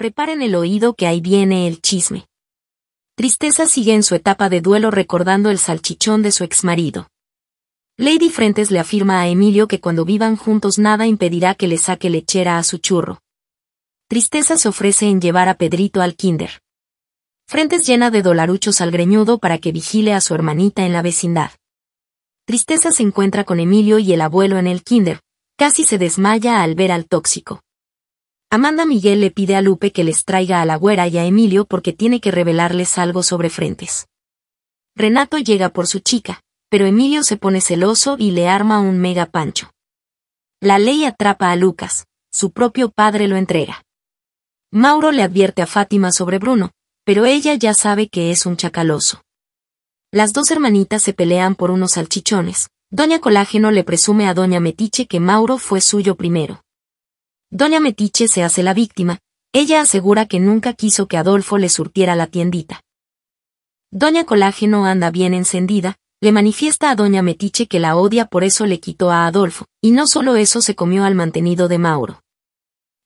Preparen el oído que ahí viene el chisme. Tristeza sigue en su etapa de duelo recordando el salchichón de su exmarido. Lady Frentes le afirma a Emilio que cuando vivan juntos nada impedirá que le saque lechera a su churro. Tristeza se ofrece en llevar a Pedrito al kinder. Frentes llena de dolaruchos al greñudo para que vigile a su hermanita en la vecindad. Tristeza se encuentra con Emilio y el abuelo en el kinder, casi se desmaya al ver al tóxico. Amanda Miguel le pide a Lupe que les traiga a la güera y a Emilio porque tiene que revelarles algo sobre frentes. Renato llega por su chica, pero Emilio se pone celoso y le arma un mega pancho. La ley atrapa a Lucas, su propio padre lo entrega. Mauro le advierte a Fátima sobre Bruno, pero ella ya sabe que es un chacaloso. Las dos hermanitas se pelean por unos salchichones. Doña Colágeno le presume a Doña Metiche que Mauro fue suyo primero. Doña Metiche se hace la víctima, ella asegura que nunca quiso que Adolfo le surtiera la tiendita. Doña Colágeno anda bien encendida, le manifiesta a Doña Metiche que la odia por eso le quitó a Adolfo, y no solo eso se comió al mantenido de Mauro.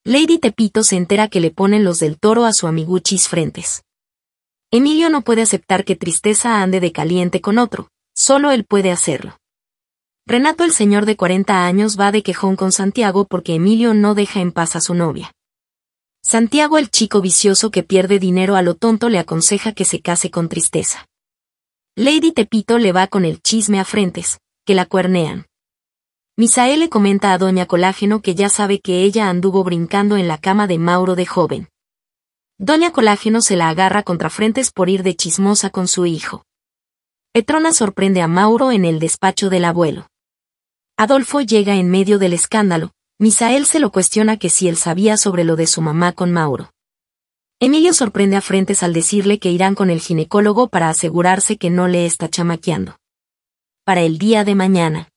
Lady Tepito se entera que le ponen los del toro a su amiguchis frentes. Emilio no puede aceptar que Tristeza ande de caliente con otro, solo él puede hacerlo. Renato el señor de 40 años va de quejón con Santiago porque Emilio no deja en paz a su novia. Santiago el chico vicioso que pierde dinero a lo tonto le aconseja que se case con tristeza. Lady Tepito le va con el chisme a frentes, que la cuernean. Misael le comenta a Doña Colágeno que ya sabe que ella anduvo brincando en la cama de Mauro de joven. Doña Colágeno se la agarra contra frentes por ir de chismosa con su hijo. Etrona sorprende a Mauro en el despacho del abuelo. Adolfo llega en medio del escándalo, Misael se lo cuestiona que si él sabía sobre lo de su mamá con Mauro. Emilio sorprende a Frentes al decirle que irán con el ginecólogo para asegurarse que no le está chamaqueando. Para el día de mañana.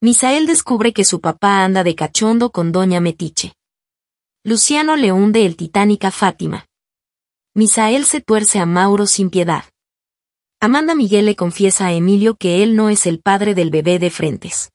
Misael descubre que su papá anda de cachondo con Doña Metiche. Luciano le hunde el titánica Fátima. Misael se tuerce a Mauro sin piedad. Amanda Miguel le confiesa a Emilio que él no es el padre del bebé de Frentes.